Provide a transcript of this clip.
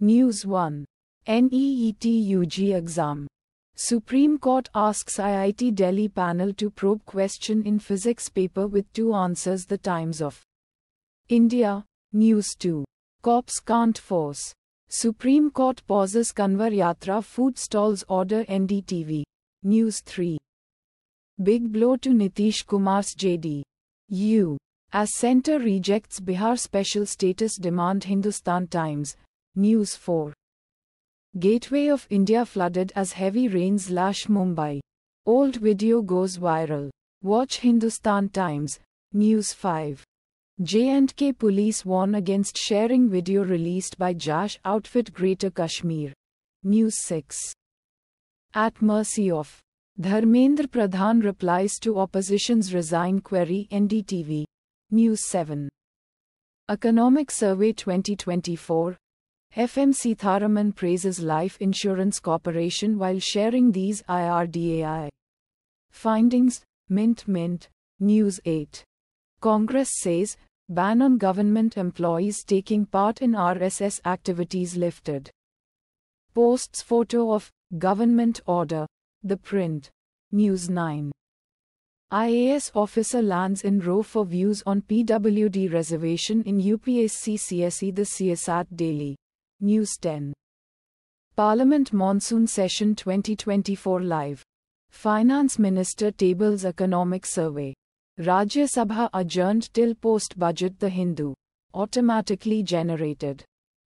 News 1. NEETUG exam. Supreme Court asks IIT Delhi panel to probe question in physics paper with two answers the times of India. News 2. Cops can't force. Supreme Court pauses Kanwar Yatra food stalls order NDTV. News 3. Big blow to Nitish Kumar's JD. U. As Centre rejects Bihar special status demand Hindustan Times, News 4. Gateway of India flooded as heavy rains lash Mumbai. Old video goes viral. Watch Hindustan Times, News 5. J&K police warn against sharing video released by Jash outfit Greater Kashmir. News 6. At mercy of Dharmendra Pradhan replies to opposition's resign query NDTV. News 7. Economic Survey 2024, FMC Tharaman praises Life Insurance Corporation while sharing these IRDAI findings. Mint Mint, News 8. Congress says ban on government employees taking part in RSS activities lifted. Posts photo of government order, the print. News 9. IAS officer lands in row for views on PWD reservation in UPSC CSE the CSAT Daily. News 10. Parliament Monsoon Session 2024 Live. Finance Minister tables economic survey. Rajya Sabha adjourned till post budget The Hindu. Automatically generated.